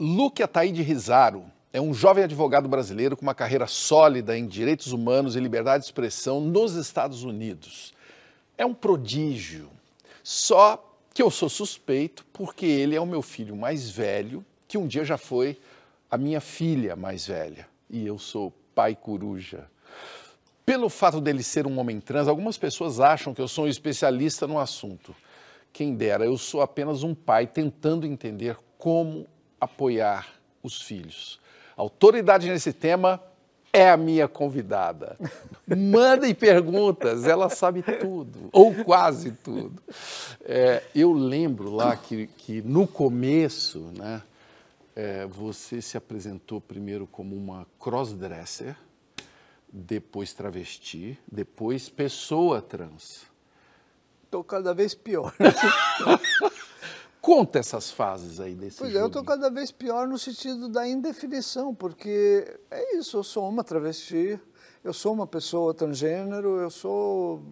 Luke Ataíde Rizaro é um jovem advogado brasileiro com uma carreira sólida em direitos humanos e liberdade de expressão nos Estados Unidos. É um prodígio. Só que eu sou suspeito porque ele é o meu filho mais velho, que um dia já foi a minha filha mais velha. E eu sou pai coruja. Pelo fato dele ser um homem trans, algumas pessoas acham que eu sou um especialista no assunto. Quem dera, eu sou apenas um pai tentando entender como apoiar os filhos. autoridade nesse tema é a minha convidada. Mandem perguntas, ela sabe tudo, ou quase tudo. É, eu lembro lá que, que no começo, né, é, você se apresentou primeiro como uma crossdresser, depois travesti, depois pessoa trans. Estou cada vez pior. Conta essas fases aí desse Pois jogo. é, eu estou cada vez pior no sentido da indefinição, porque é isso, eu sou uma travesti, eu sou uma pessoa transgênero, eu sou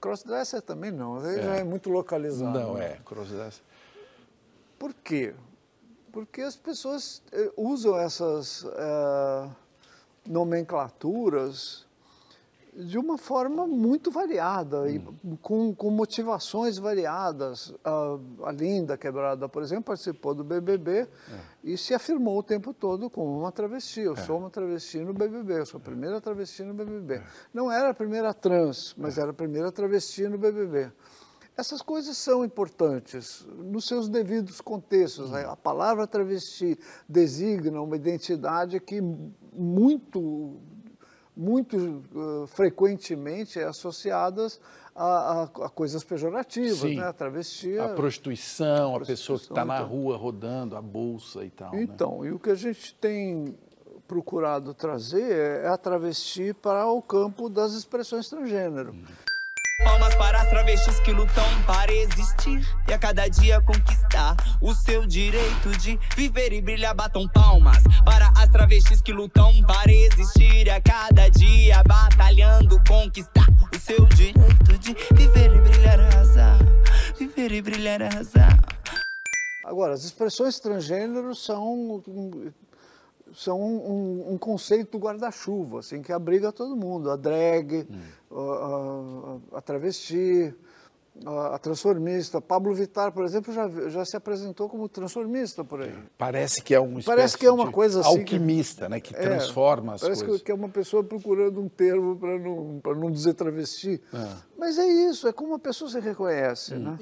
crossdresser também não, é. já é muito localizado. Não é, crossdresser. Por quê? Porque as pessoas eh, usam essas uh, nomenclaturas de uma forma muito variada, hum. e com, com motivações variadas. A, a, Linda Quebrada, por exemplo, participou do BBB é. e se afirmou o tempo todo como uma travesti. Eu é. sou uma travesti no BBB, eu sou a primeira travesti no BBB. É. Não era a primeira trans, mas é. era a primeira travesti no BBB. Essas coisas são importantes nos seus devidos contextos. Hum. A palavra travesti designa uma identidade que muito muito uh, frequentemente associadas a, a, a coisas pejorativas, Sim. né? A travesti, A prostituição, a, a pessoa que está na então. rua rodando, a bolsa e tal. Né? Então, né? e o que a gente tem procurado trazer é, é a travesti para o campo das expressões transgênero. Hum. Palmas para as travestis que lutam para existir e a cada dia conquistar o seu direito de viver e brilhar. Batam palmas para as travestis que lutam para existir e a cada dia batalhando conquistar o seu direito de viver e brilhar, arrasar, viver e brilhar, arrasar. Agora, as expressões transgênero são são um, um, um conceito guarda-chuva, assim, que abriga todo mundo. A drag, hum a, a travesti, a transformista. Pablo Vittar, por exemplo, já, já se apresentou como transformista por aí. Parece que é um parece que é uma é coisa assim, alquimista, né, que é, transforma as parece coisas. Parece que é uma pessoa procurando um termo para não para não dizer travesti. É. Mas é isso, é como a pessoa se reconhece, hum. né?